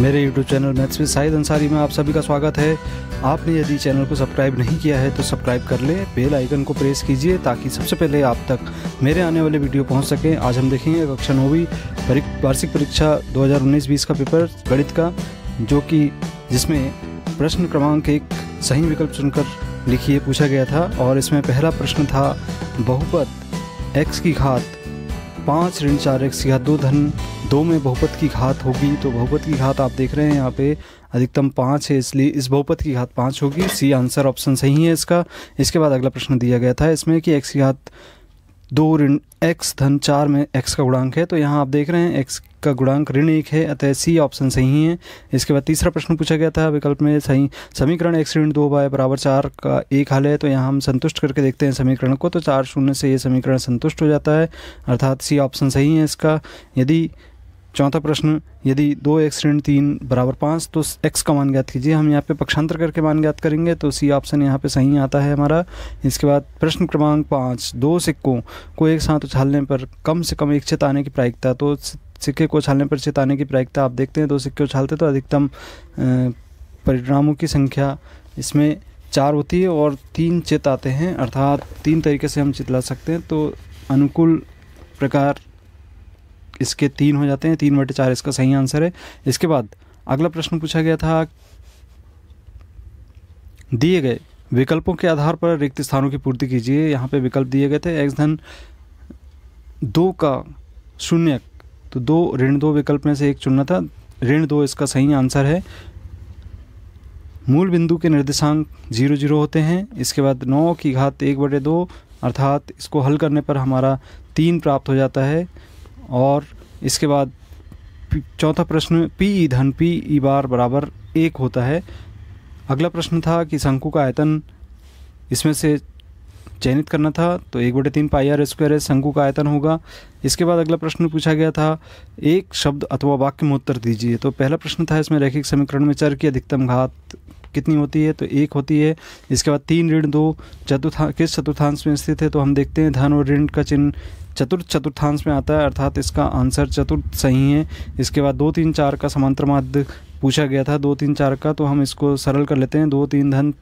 मेरे YouTube channel maths with Sahid Ansari में आप सभी का स्वागत है आपने यदि चैनल को सब्सक्राइब नहीं किया है तो सब्सक्राइब कर लें बेल आइकन को प्रेस कीजिए ताकि सबसे पहले आप तक मेरे आने वाले वीडियो पहुंच सकें आज हम देखेंगे कक्षा नौवीं वार्षिक परीक्षा 2019-20 का पेपर गणित का जो कि जिसमें प्रश्न क्रमांक एक सही विकल्प चुनकर लिखिए पूछा गया था और इसमें पहला प्रश्न था बहुपत एक्स की घात पाँच ऋण चार एक्स या दो धन दो में बहुपत की घात होगी तो बहुपत की घात आप देख रहे हैं यहाँ पे अधिकतम पाँच है इसलिए इस बहुपत की घात पाँच होगी सी आंसर ऑप्शन सही है इसका इसके बाद अगला प्रश्न दिया गया था इसमें कि एक्स की घात दो ऋण एक्स धन चार में एक्स का गुणांक है तो यहाँ आप देख रहे हैं एक्स का गुणांक ऋण एक है अतः सी ऑप्शन सही है इसके बाद तीसरा प्रश्न पूछा गया था विकल्प में सही समीकरण एक्स ऋण दो बाय बराबर चार का एक हल है तो यहाँ हम संतुष्ट करके देखते हैं समीकरण को तो चार शून्य से ये समीकरण संतुष्ट हो जाता है अर्थात सी ऑप्शन सही है इसका यदि चौथा प्रश्न यदि दो एक्स ऋण तीन बराबर पाँच तो एक्स का मान ज्ञात कीजिए हम यहाँ पे पक्षांतर करके मान ज्ञात करेंगे तो सी ऑप्शन यहाँ पे सही आता है हमारा इसके बाद प्रश्न क्रमांक पाँच दो सिक्कों को एक साथ उछालने पर कम से कम एक चेताने आने की प्रायिकता तो सिक्के को उछालने पर चेताने की प्रायिकता आप देखते हैं दो सिक्के उछालते तो अधिकतम परिणामों की संख्या इसमें चार होती है और तीन चेत आते हैं अर्थात तीन तरीके से हम चित सकते हैं तो अनुकूल प्रकार इसके तीन हो जाते हैं तीन बटे चार इसका सही आंसर है इसके बाद अगला प्रश्न पूछा गया था दिए गए विकल्पों के आधार पर रिक्त स्थानों की पूर्ति कीजिए यहाँ पे विकल्प दिए गए थे एक्स धन दो का शून्य तो दो ऋण दो विकल्प में से एक चुनना था ऋण दो इसका सही आंसर है मूल बिंदु के निर्देशांक जीरो जीरो होते हैं इसके बाद नौ की घात एक बटे दो अर्थात इसको हल करने पर हमारा तीन प्राप्त हो जाता है और इसके बाद चौथा प्रश्न पी ई धन पी ई बार बराबर एक होता है अगला प्रश्न था कि शंकु का आयतन इसमें से चयनित करना था तो एक बटे तीन पाई आर स्क्वायर एस शंकु का आयतन होगा इसके बाद अगला प्रश्न पूछा गया था एक शब्द अथवा वाक्य में उत्तर दीजिए तो पहला प्रश्न था इसमें रैखिक समीकरण में चर की अधिकतम घात कितनी होती है तो एक होती है इसके बाद तीन ऋण दो चतुर्था किस चतुर्थांश में स्थित है तो हम देखते हैं धन और ऋण का चिन्ह चतुर्थ चतुर्थांश में आता है अर्थात इसका आंसर चतुर्थ सही है इसके बाद दो तीन चार का समांतर माध्य पूछा गया था दो तीन चार का तो हम इसको सरल कर लेते हैं दो तीन धन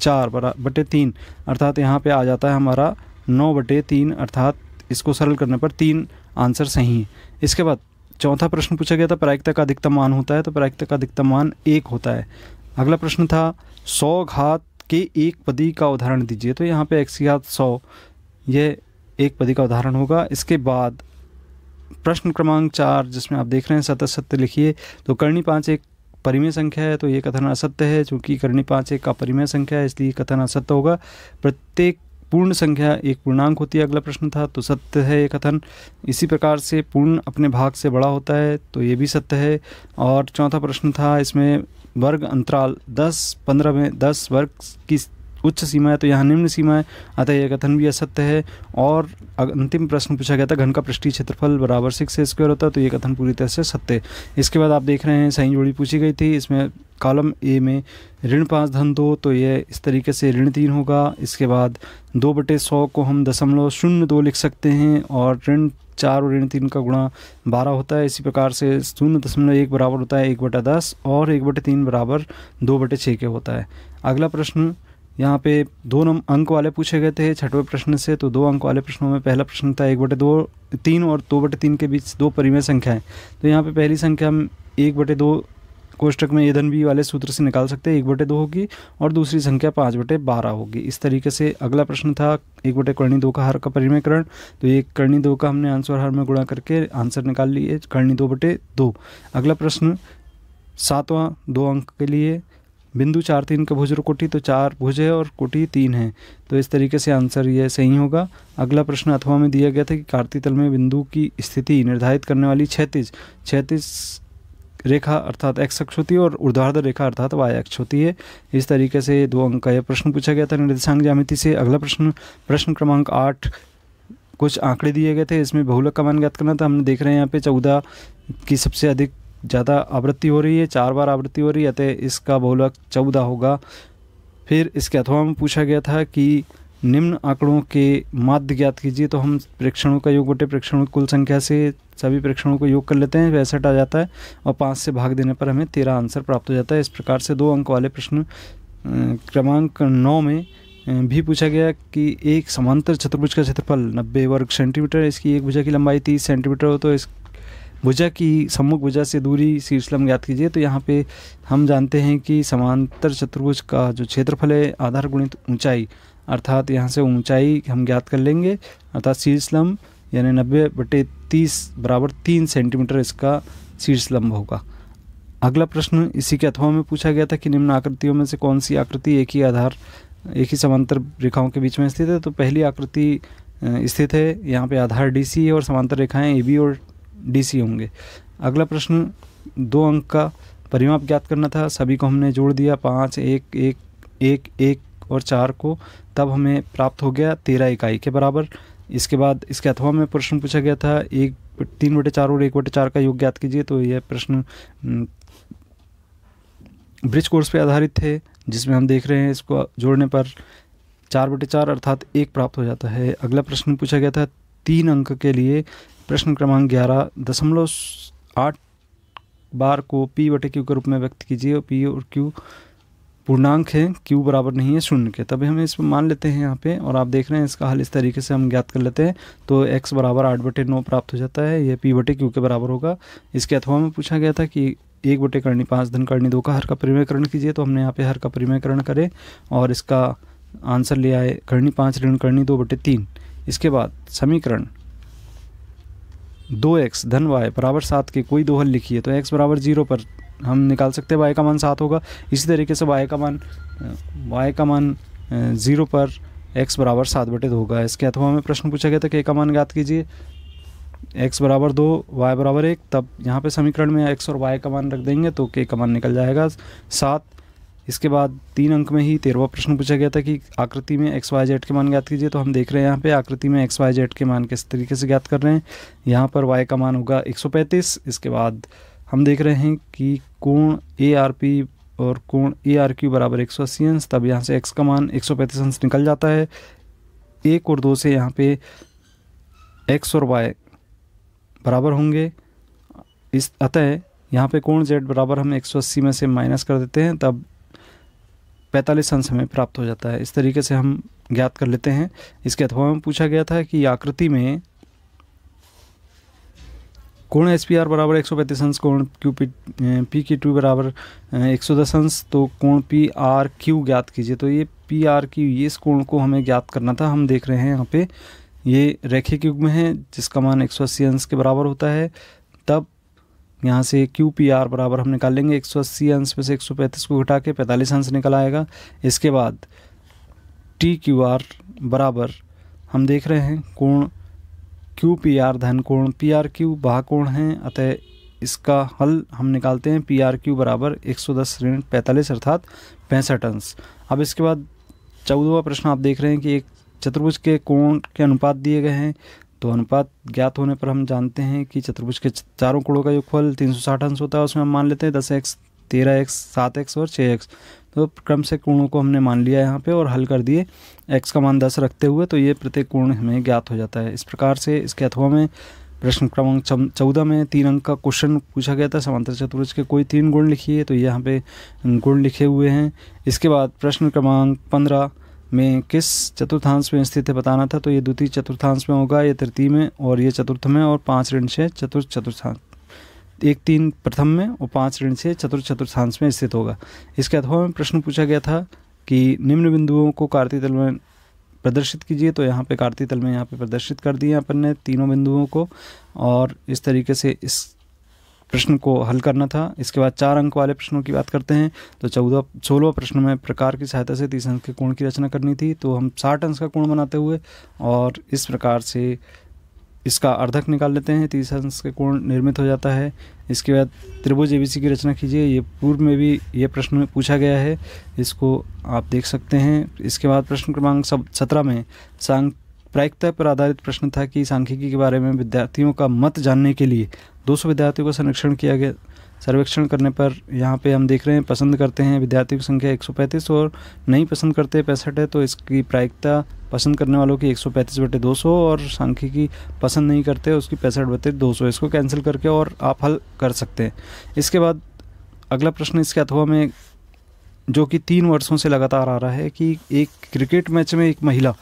चार बरा बटे तीन अर्थात यहाँ पे आ जाता है हमारा नौ बटे तीन अर्थात इसको सरल करने पर तीन आंसर सही है इसके बाद चौथा प्रश्न पूछा गया था प्रायिकता का अधिकतम मान होता है तो प्रायिकता का अधिकतम मान एक होता है अगला प्रश्न था सौ घात के एक पदी का उदाहरण दीजिए तो यहाँ पे एक्स घात सौ यह एक पदी का उदाहरण होगा इसके बाद प्रश्न क्रमांक चार जिसमें आप देख रहे हैं सत्य सत्य लिखिए तो करणी पाँच एक परिमेय संख्या है तो ये कथन असत्य है चूँकि करणी पाँच एक का परिमेय संख्या है इसलिए कथन असत्य होगा प्रत्येक पूर्ण संख्या एक पूर्णांक होती है अगला प्रश्न था तो सत्य है ये कथन इसी प्रकार से पूर्ण अपने भाग से बड़ा होता है तो ये भी सत्य है और चौथा प्रश्न था इसमें वर्ग अंतराल 10 पंद्रह में 10 वर्ग की उच्च सीमा है तो यहाँ निम्न सीमा है अतः यह कथन भी असत्य है और अंतिम प्रश्न पूछा गया था घन का पृष्ठीय क्षेत्रफल बराबर सिक्स स्क्वायर होता है तो ये कथन पूरी तरह से सत्य इसके बाद आप देख रहे हैं सही जोड़ी पूछी गई थी इसमें कॉलम ए में ऋण पाँच धन दो तो ये इस तरीके से ऋण तीन होगा इसके बाद दो बटे सौ को हम दशमलव शून्य दो लिख सकते हैं और ऋण चार और ऋण तीन का गुणा बारह होता है इसी प्रकार से शून्य दशमलव एक बराबर होता है एक बटा दस और एक बटे तीन बराबर दो बटे छः के होता है अगला प्रश्न यहाँ पे दो नम अंक वाले पूछे गए थे छठवें प्रश्न से तो दो अंक वाले प्रश्नों में पहला प्रश्न था एक बटे दो तीन और दो बटे तीन के बीच दो परिमेय है तो यहाँ पे पहली संख्या हम एक बटे दो कोष्टक में ईंधन बी वाले सूत्र से निकाल सकते हैं एक बटे दो होगी और दूसरी संख्या पाँच बटे बारह होगी इस तरीके से अगला प्रश्न था एक बटे कर्णी दो का हर का परिमयकरण तो एक कर्णी दो का हमने आंसर हर में गुणा करके आंसर निकाल लिए कर्णी दो बटे दो अगला प्रश्न सातवां दो अंक के लिए बिंदु चार तीन का भुज और तो चार भुज है और कोटी तीन है तो इस तरीके से आंसर ये सही होगा अगला प्रश्न अथवा में दिया गया था कि कार्तिक तल में बिंदु की स्थिति निर्धारित करने वाली क्षैतिज छैतीस रेखा अर्थात एक्स अक्ष होती है और ऊर्ध्वाधर रेखा अर्थात वाई अक्ष होती है इस तरीके से दो अंक का यह प्रश्न पूछा गया था निर्देशांक जामिति से अगला प्रश्न प्रश्न क्रमांक आठ कुछ आंकड़े दिए गए थे इसमें बहुलक का मान ज्ञात करना था हमने देख रहे हैं यहाँ पे चौदह की सबसे अधिक ज़्यादा आवृत्ति हो रही है चार बार आवृत्ति हो रही है अतः इसका बहुलक चौदह होगा फिर इसके अथवा में पूछा गया था कि निम्न आंकड़ों के माध्य ज्ञात कीजिए तो हम प्रेक्षणों का योग बटे प्रेक्षणों की कुल संख्या से सभी प्रेक्षणों को योग कर लेते हैं पैंसठ आ जाता है और पाँच से भाग देने पर हमें तेरह आंसर प्राप्त हो जाता है इस प्रकार से दो अंक वाले प्रश्न क्रमांक नौ में भी पूछा गया कि एक समांतर चतुर्भुज का क्षेत्रफल नब्बे वर्ग सेंटीमीटर इसकी एक भुजा की लंबाई तीस सेंटीमीटर हो तो इस भुजा की सम्मुख भुजा से दूरी शीर्षलम ज्ञात कीजिए तो यहाँ पे हम जानते हैं कि समांतर चतुर्भुज का जो क्षेत्रफल है आधार गुणित ऊंचाई अर्थात यहाँ से ऊंचाई हम ज्ञात कर लेंगे अर्थात शीर्षलम यानी नब्बे बटे तीस बराबर तीन सेंटीमीटर इसका शीर्षलम्ब होगा अगला प्रश्न इसी के अथवा में पूछा गया था कि निम्न आकृतियों में से कौन सी आकृति एक ही आधार एक ही समांतर रेखाओं के बीच में स्थित है तो पहली आकृति स्थित है यहाँ पे आधार डी सी और समांतर रेखाएं ए बी और डीसी होंगे अगला प्रश्न दो अंक का परिमाप ज्ञात करना था सभी को हमने जोड़ दिया पाँच एक एक एक एक और चार को तब हमें प्राप्त हो गया तेरह इकाई के बराबर इसके बाद इसके अथवा में प्रश्न पूछा गया था एक तीन बटे चार और एक बटे चार का योग ज्ञात कीजिए तो यह प्रश्न ब्रिज कोर्स पर आधारित थे जिसमें हम देख रहे हैं इसको जोड़ने पर चार बटे चार अर्थात एक प्राप्त हो जाता है अगला प्रश्न पूछा गया था तीन अंक के लिए प्रश्न क्रमांक ग्यारह दशमलव आठ बार को पी बटे क्यू के रूप में व्यक्त कीजिए और पी और क्यू पूर्णांक है क्यू बराबर नहीं है शून्य के तभी हम पर मान लेते हैं यहाँ पे और आप देख रहे हैं इसका हल इस तरीके से हम ज्ञात कर लेते हैं तो एक्स बराबर आठ बटे नौ प्राप्त हो जाता है यह पी बटे क्यू के बराबर होगा इसके अथवा में पूछा गया था कि एक बटे करणी पाँच धन करणी दो का हर का परिमयकरण कीजिए तो हमने यहाँ पे हर का परिमयकरण करें और इसका आंसर लिया है करणी पाँच ऋण करणी दो बटे तीन इसके बाद समीकरण दो एक्स धन वाई बराबर सात के कोई दो हल लिखिए तो एक्स बराबर जीरो पर हम निकाल सकते हैं वाई का मान सात होगा इसी तरीके से वाई का मान वाई का मान ज़ीरो पर एक्स बराबर सात बटे दो होगा इसके अथवा हमें प्रश्न पूछा गया था कि का मान ज्ञात कीजिए एक्स बराबर दो वाई बराबर एक तब यहाँ पे समीकरण में एक्स और वाई का मान रख देंगे तो के का मान निकल जाएगा सात इसके बाद तीन अंक में ही तेरहवा प्रश्न पूछा गया था कि आकृति में एक्स वाई जेड के मान ज्ञात कीजिए तो हम देख रहे हैं यहाँ पे आकृति में एक्स वाई जेड के मान किस तरीके से ज्ञात कर रहे हैं यहाँ पर वाई का मान होगा 135 इसके बाद हम देख रहे हैं कि कोण ए आर पी और कोण ए आर क्यू बराबर एक सौ अस्सी अंश तब यहाँ से एक्स का मान एक सौ पैंतीस अंश निकल जाता है एक और दो से यहाँ पे एक्स और वाई बराबर होंगे इस अतः यहाँ पे कोण जेड बराबर हम 180 में से माइनस कर देते हैं तब पैंतालीस अंश हमें प्राप्त हो जाता है इस तरीके से हम ज्ञात कर लेते हैं इसके अथवा में पूछा गया था कि आकृति में कोण एस पी आर बराबर एक सौ पैंतीस अंश कोण क्यू पी पी की टू बराबर एक सौ दस अंश तो कोण पी आर क्यू ज्ञात कीजिए तो ये पी आर क्यू ये इस कोण को हमें ज्ञात करना था हम देख रहे हैं यहाँ पे ये रेखे के युग में है जिसका मान एक सौ अस्सी अंश के बराबर होता है तब यहाँ से क्यू पी आर बराबर हम निकाल लेंगे एक सौ अस्सी अंश में से एक सौ पैंतीस को घटा के पैंतालीस अंश निकल आएगा इसके बाद टी क्यू आर बराबर हम देख रहे हैं कोण क्यू पी आर धन कोण पी आर क्यू बाह कोण है अतः इसका हल हम निकालते हैं पी आर क्यू बराबर एक सौ दस ऋण पैंतालीस अर्थात पैंसठ अंश अब इसके बाद चौदहवा प्रश्न आप देख रहे हैं कि एक चतुर्भुज के कोण के अनुपात दिए गए हैं तो अनुपात ज्ञात होने पर हम जानते हैं कि चतुर्भुज के चारों कोणों का योगफल तीन सौ साठ अंश होता है उसमें हम मान लेते हैं दस एक्स तेरह एक्स सात एक्स और छः एक्स तो क्रम से कोणों को हमने मान लिया यहाँ पे और हल कर दिए एक्स का मान दस रखते हुए तो ये प्रत्येक कोण हमें ज्ञात हो जाता है इस प्रकार से इसके अथवा में प्रश्न क्रमांक चौदह में तीन अंक का क्वेश्चन पूछा गया था समांतर चतुर्भुज के कोई तीन गुण लिखिए तो यहाँ पे गुण लिखे हुए हैं इसके बाद प्रश्न क्रमांक पंद्रह में किस चतुर्थांश में स्थित है बताना था तो ये द्वितीय चतुर्थांश में होगा ये तृतीय में और ये चतुर्थ में और पाँच ऋण से चतुर्थ चतुर्थांश एक तीन प्रथम में और पाँच ऋण से चतुर्थ चतुर्थांश में स्थित होगा इसके अथवा में प्रश्न पूछा गया था कि निम्न बिंदुओं को कार्तिक तल में प्रदर्शित कीजिए तो यहाँ पे कार्तिक तल में यहाँ पे प्रदर्शित कर दिए अपन ने तीनों बिंदुओं को और इस तरीके से इस प्रश्न को हल करना था इसके बाद चार अंक वाले प्रश्नों की बात करते हैं तो चौदह सोलह प्रश्न में प्रकार की सहायता से तीस अंक के कोण की रचना करनी थी तो हम साठ अंश का कोण बनाते हुए और इस प्रकार से इसका अर्धक निकाल लेते हैं तीस अंश के कोण निर्मित हो जाता है इसके बाद त्रिभुज ए की रचना कीजिए ये पूर्व में भी ये प्रश्न पूछा गया है इसको आप देख सकते हैं इसके बाद प्रश्न क्रमांक सब सत्रह में सांख प्रायिकता पर आधारित प्रश्न था कि सांख्यिकी के बारे में विद्यार्थियों का मत जानने के लिए दो विद्यार्थियों का संरक्षण किया गया सर्वेक्षण करने पर यहाँ पे हम देख रहे हैं पसंद करते हैं विद्यार्थियों की संख्या 135 और नहीं पसंद करते पैंसठ है तो इसकी प्रायिकता पसंद करने वालों की 135 बटे दो और सांख्यिकी पसंद नहीं करते उसकी पैंसठ बटे दो इसको कैंसिल करके और आप हल कर सकते हैं इसके बाद अगला प्रश्न इसके अथवा में जो कि तीन वर्षों से लगातार आ रहा है कि एक क्रिकेट मैच में एक महिला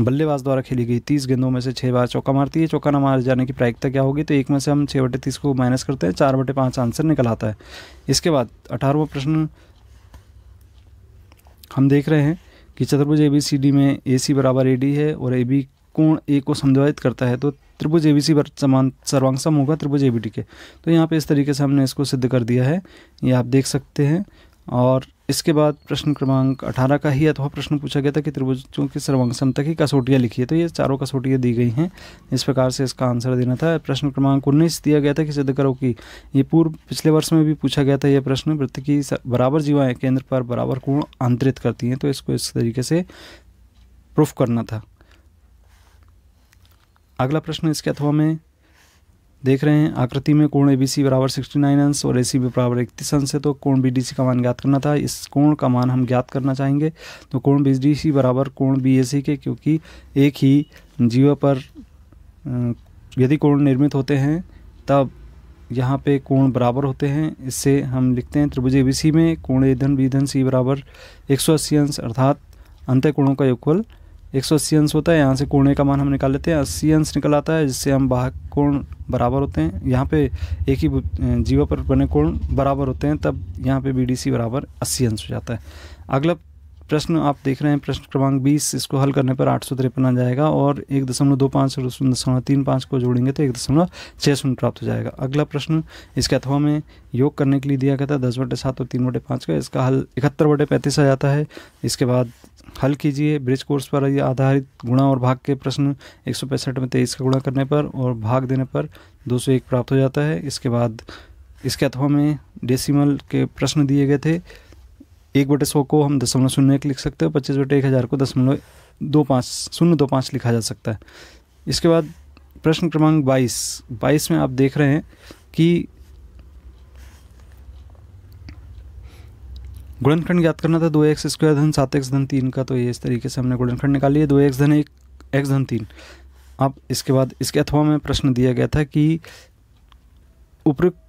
बल्लेबाज द्वारा खेली गई तीस गेंदों में से छः बार चौका मारती है चौका न मार जाने की प्रायिकता क्या होगी तो एक में से हम छः बटे तीस को माइनस करते हैं चार बटे पाँच आंसर निकल आता है इसके बाद अठारहवा प्रश्न हम देख रहे हैं कि चतुर्भुज ए बी सी डी में ए सी बराबर ए डी है और ए बी कोण ए को समन्वयित करता है तो त्रिभुज ए बी सी समान सर्वांग होगा त्रिभुज ए बी डी के तो यहाँ पे इस तरीके से हमने इसको सिद्ध कर दिया है ये आप देख सकते हैं और इसके बाद प्रश्न क्रमांक अठारह का ही अथवा प्रश्न पूछा गया था कि त्रिभुजों की सर्वांग तक ही कसौटियाँ है तो ये चारों कसौटियाँ दी गई हैं इस प्रकार से इसका आंसर देना था प्रश्न क्रमांक उन्नीस दिया गया था कि सिद्ध करो कि ये पूर्व पिछले वर्ष में भी पूछा गया था यह प्रश्न वृत्त की बराबर जीवाएँ केंद्र पर बराबर कोण आंतरित करती हैं तो इसको इस तरीके से प्रूफ करना था अगला प्रश्न इसके अथवा में देख रहे हैं आकृति में कोण ए बी सी बराबर सिक्सटी नाइन अंश और ए सी बी बराबर इकतीस अंश है तो कोण बी डी सी का मान ज्ञात करना था इस कोण का मान हम ज्ञात करना चाहेंगे तो कोण बी डी सी बराबर कोण बी ए सी के क्योंकि एक ही जीव पर यदि कोण निर्मित होते हैं तब यहाँ पे कोण बराबर होते हैं इससे हम लिखते हैं त्रिभुज ए बी सी में कोण ए धन बी धन सी बराबर एक सौ अस्सी अंश अर्थात अंत्य कोणों का योगफल एक सौ अस्सी अंश होता है यहाँ से कोणे का मान हम निकाल लेते हैं अस्सी अंश निकल आता है जिससे हम बाहक कोण बराबर होते हैं यहाँ पे एक ही जीवा पर बने कोण बराबर होते हैं तब यहाँ पे बी बराबर अस्सी अंश हो जाता है अगला प्रश्न आप देख रहे हैं प्रश्न क्रमांक 20 इसको हल करने पर आठ सौ तिरपन आ जाएगा और एक दशमलव दो पाँच और दशमलव तीन पाँच को जोड़ेंगे तो एक दशमलव छः शून्य प्राप्त हो जाएगा अगला प्रश्न इसके अथवा में योग करने के लिए दिया गया था दस बटे सात और तीन बटे पाँच का इसका हल इकहत्तर बटे पैंतीस आ जाता है इसके बाद हल कीजिए ब्रिज कोर्स पर आधारित गुणा और भाग के प्रश्न एक में तेईस का गुणा करने पर और भाग देने पर दो प्राप्त हो जाता है इसके बाद इसके अथवा में डेसिमल के प्रश्न दिए गए थे एक बटे सौ को हम दशमलव शून्य एक लिख सकते हैं पच्चीस बटे एक हज़ार को दशमलव दो पाँच शून्य दो पाँच लिखा जा सकता है इसके बाद प्रश्न क्रमांक बाईस बाईस में आप देख रहे हैं कि गुणनखंड ज्ञात करना था दो एक्स स्क्वायर धन सात एक्स धन तीन का तो ये इस तरीके से हमने गुणनखंड निकाली है दो एक्स धन एक एक्स धन तीन अब इसके बाद इसके अथवा में प्रश्न दिया गया था कि उपयुक्त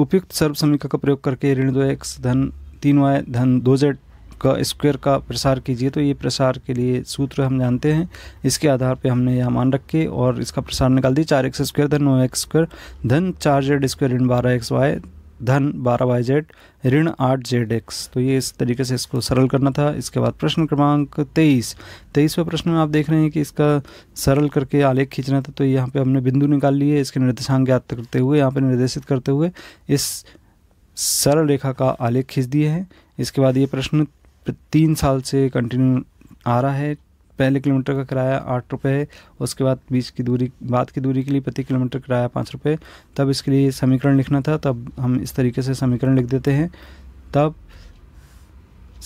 उपयुक्त सर्व समीका का प्रयोग करके ऋण दो एक्स धन तीन वाय धन दो जेड का स्क्वायर का प्रसार कीजिए तो ये प्रसार के लिए सूत्र हम जानते हैं इसके आधार पे हमने यह मान रखे और इसका प्रसार निकाल दिया चार एक्स स्क्वायर धन नौ एक्स स्क्वायर धन चार जेड स्क्वायर ऋण बारह एक्स वाई धन बारह वाई जेड ऋण आठ जेड एक्स तो ये इस तरीके से इसको सरल करना था इसके बाद प्रश्न क्रमांक तेईस तेईसवें प्रश्न में आप देख रहे हैं कि इसका सरल करके आलेख खींचना था तो यहाँ पे हमने बिंदु निकाल लिए इसके निर्देशांक ज्ञात करते हुए यहाँ पे निर्देशित करते हुए इस सरल रेखा का आलेख खींच दिया है इसके बाद ये प्रश्न तीन साल से कंटिन्यू आ रहा है पहले किलोमीटर का किराया आठ रुपये है उसके बाद बीच की दूरी बाद की दूरी के लिए प्रति किलोमीटर किराया पाँच रुपये तब इसके लिए समीकरण लिखना था तब हम इस तरीके से समीकरण लिख देते हैं तब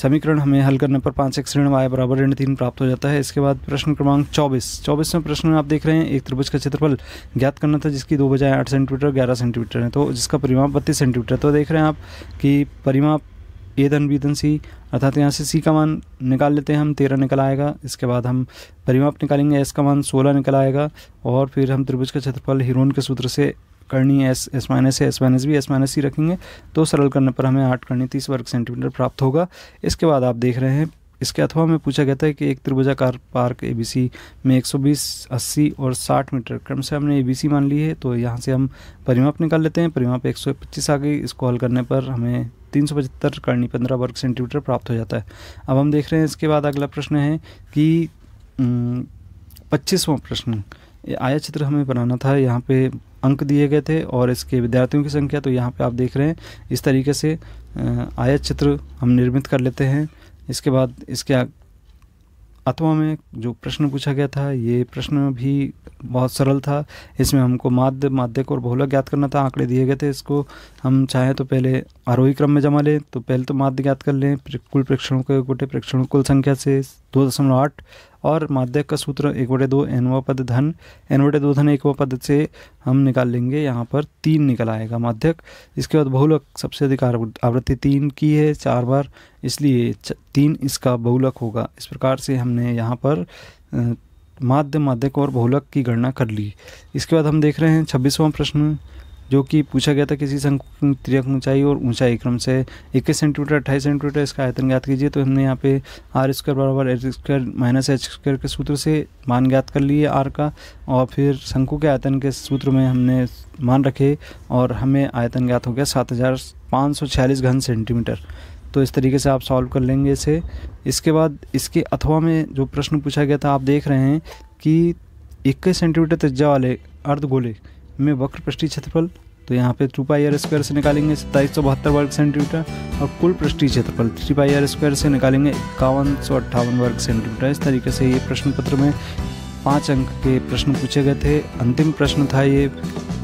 समीकरण हमें हल करने पर पाँच एक्स ऋण वाय बराबर ऋण तीन प्राप्त हो जाता है इसके बाद प्रश्न क्रमांक चौबीस चौबीस में प्रश्न में आप देख रहे हैं एक त्रिभुज का क्षेत्रफल ज्ञात करना था जिसकी दो बजाय आठ सेंटीमीटर ग्यारह सेंटीमीटर है तो जिसका परिमाप बत्तीस सेंटीमीटर तो देख रहे हैं आप कि परिमाप ए धन बी धन सी अर्थात यहाँ से सी का मान निकाल लेते हैं हम तेरह निकल आएगा इसके बाद हम परिमाप निकालेंगे एस का मान सोलह निकल आएगा और फिर हम त्रिभुज का क्षेत्रफल हिरोन के सूत्र से करनी एस एस माइनस है एस माइनस भी एस माइनस ही रखेंगे तो सरल करने पर हमें आठ करनी तीस वर्ग सेंटीमीटर प्राप्त होगा इसके बाद आप देख रहे हैं इसके अथवा में पूछा गया था कि एक त्रिभुजाकार पार्क सी में 120, 80 और 60 मीटर क्रम से हमने सी मान ली है तो यहाँ से हम परिमाप निकाल लेते हैं परिमाप 125 आ गई इसको हल करने पर हमें तीन सौ पचहत्तर करनी पंद्रह वर्ग सेंटीमीटर प्राप्त हो जाता है अब हम देख रहे हैं इसके बाद अगला प्रश्न है कि पच्चीसवां प्रश्न आया चित्र हमें बनाना था यहाँ पे अंक दिए गए थे और इसके विद्यार्थियों की संख्या तो यहाँ पे आप देख रहे हैं इस तरीके से आयत चित्र हम निर्मित कर लेते हैं इसके बाद इसके अथवा में जो प्रश्न पूछा गया था ये प्रश्न भी बहुत सरल था इसमें हमको माध्य माध्यक और बहुलक ज्ञात करना था आंकड़े दिए गए थे इसको हम चाहें तो पहले आरोही क्रम में जमा लें तो पहले तो माध्य ज्ञात कर लें कुल प्रेक्षणों के गुटे प्रेक्षणों कुल संख्या से दो दशमलव आठ और माध्यक का सूत्र एक बटे दो एनवा पद धन एन बटे दो धन एकवा पद से हम निकाल लेंगे यहाँ पर तीन निकल आएगा माध्यक इसके बाद बहुलक सबसे अधिक आवृत्ति तीन की है चार बार इसलिए तीन इसका बहुलक होगा इस प्रकार से हमने यहाँ पर माध्य माध्यक और बहुलक की गणना कर ली इसके बाद हम देख रहे हैं छब्बीसवां प्रश्न जो कि पूछा गया था किसी शंकु त्रियक ऊंचाई और ऊंचाई क्रम से इक्कीस सेंटीमीटर अट्ठाईस सेंटीमीटर इसका आयतन ज्ञात कीजिए तो हमने यहाँ पे आर स्क्वायर बराबर H square minus H square के सूत्र से मान ज्ञात कर लिए आर का और फिर शंकु के आयतन के सूत्र में हमने मान रखे और हमें आयतन ज्ञात हो गया सात हज़ार पाँच सौ छियालीस घन सेंटीमीटर तो इस तरीके से आप सॉल्व कर लेंगे इसे इसके बाद इसके अथवा में जो प्रश्न पूछा गया था आप देख रहे हैं कि इक्कीस सेंटीमीटर त्रिज्या वाले अर्धगोले में वक्र पृष्ठी क्षेत्रफल तो यहाँ पे टू पाई आर स्क्वायर से निकालेंगे सत्ताईस सौ बहत्तर वर्ग सेंटीमीटर और कुल पृष्ठी क्षेत्रफल थ्री पाई आर स्क्वायर से निकालेंगे इक्यावन सौ अट्ठावन वर्ग सेंटीमीटर इस तरीके से ये प्रश्न पत्र में पाँच अंक के प्रश्न पूछे गए थे अंतिम प्रश्न था ये